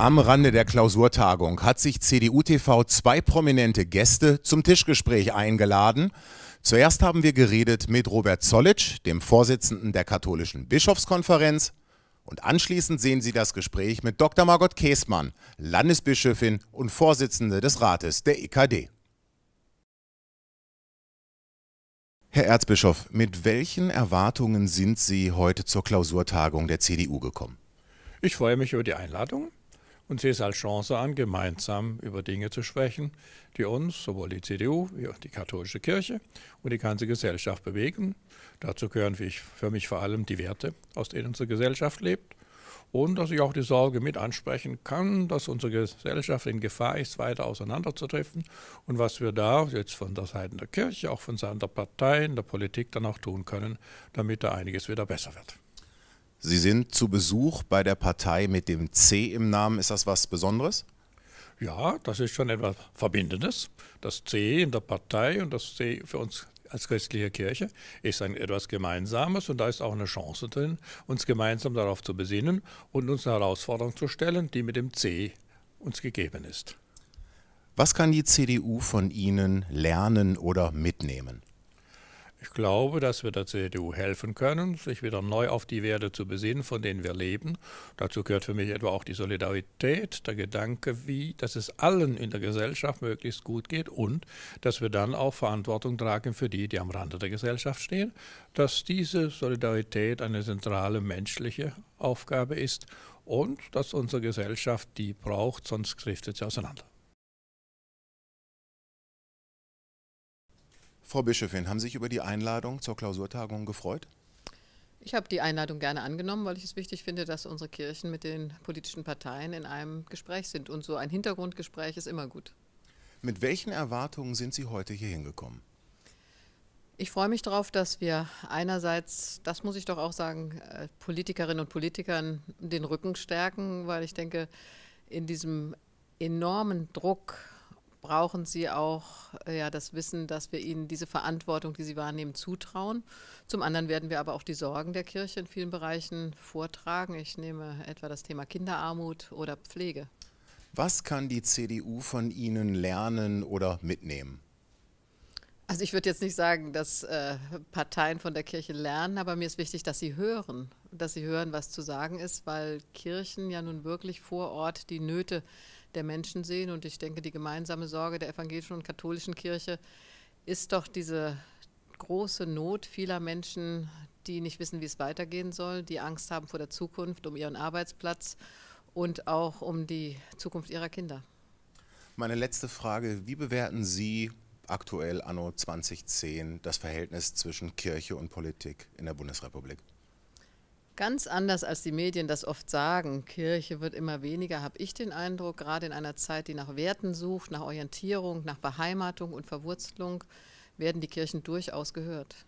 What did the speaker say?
Am Rande der Klausurtagung hat sich CDU TV zwei prominente Gäste zum Tischgespräch eingeladen. Zuerst haben wir geredet mit Robert Zollitsch, dem Vorsitzenden der katholischen Bischofskonferenz. Und anschließend sehen Sie das Gespräch mit Dr. Margot Käßmann, Landesbischöfin und Vorsitzende des Rates der EKD. Herr Erzbischof, mit welchen Erwartungen sind Sie heute zur Klausurtagung der CDU gekommen? Ich freue mich über die Einladung und sie ist als Chance an, gemeinsam über Dinge zu sprechen, die uns, sowohl die CDU wie auch die katholische Kirche und die ganze Gesellschaft bewegen. Dazu gehören für mich vor allem die Werte, aus denen unsere Gesellschaft lebt. Und dass ich auch die Sorge mit ansprechen kann, dass unsere Gesellschaft in Gefahr ist, weiter auseinanderzutreffen und was wir da jetzt von der Seite der Kirche, auch von Seiten der Parteien, der Politik dann auch tun können, damit da einiges wieder besser wird. Sie sind zu Besuch bei der Partei mit dem C im Namen. Ist das was Besonderes? Ja, das ist schon etwas Verbindendes. Das C in der Partei und das C für uns als christliche Kirche ist ein, etwas Gemeinsames und da ist auch eine Chance drin, uns gemeinsam darauf zu besinnen und uns eine Herausforderung zu stellen, die mit dem C uns gegeben ist. Was kann die CDU von Ihnen lernen oder mitnehmen? Ich glaube, dass wir der CDU helfen können, sich wieder neu auf die Werte zu besinnen, von denen wir leben. Dazu gehört für mich etwa auch die Solidarität, der Gedanke, wie, dass es allen in der Gesellschaft möglichst gut geht und dass wir dann auch Verantwortung tragen für die, die am Rande der Gesellschaft stehen, dass diese Solidarität eine zentrale menschliche Aufgabe ist und dass unsere Gesellschaft die braucht, sonst trifft sie auseinander. Frau Bischöfin, haben Sie sich über die Einladung zur Klausurtagung gefreut? Ich habe die Einladung gerne angenommen, weil ich es wichtig finde, dass unsere Kirchen mit den politischen Parteien in einem Gespräch sind. Und so ein Hintergrundgespräch ist immer gut. Mit welchen Erwartungen sind Sie heute hier hingekommen? Ich freue mich darauf, dass wir einerseits, das muss ich doch auch sagen, äh, Politikerinnen und Politikern den Rücken stärken, weil ich denke, in diesem enormen Druck brauchen sie auch äh, ja, das Wissen, dass wir ihnen diese Verantwortung, die sie wahrnehmen, zutrauen. Zum anderen werden wir aber auch die Sorgen der Kirche in vielen Bereichen vortragen. Ich nehme etwa das Thema Kinderarmut oder Pflege. Was kann die CDU von Ihnen lernen oder mitnehmen? Also ich würde jetzt nicht sagen, dass äh, Parteien von der Kirche lernen, aber mir ist wichtig, dass sie hören dass sie hören, was zu sagen ist, weil Kirchen ja nun wirklich vor Ort die Nöte der Menschen sehen. Und ich denke, die gemeinsame Sorge der evangelischen und katholischen Kirche ist doch diese große Not vieler Menschen, die nicht wissen, wie es weitergehen soll, die Angst haben vor der Zukunft, um ihren Arbeitsplatz und auch um die Zukunft ihrer Kinder. Meine letzte Frage, wie bewerten Sie aktuell anno 2010 das Verhältnis zwischen Kirche und Politik in der Bundesrepublik? ganz anders, als die Medien das oft sagen. Kirche wird immer weniger, habe ich den Eindruck, gerade in einer Zeit, die nach Werten sucht, nach Orientierung, nach Beheimatung und Verwurzelung, werden die Kirchen durchaus gehört.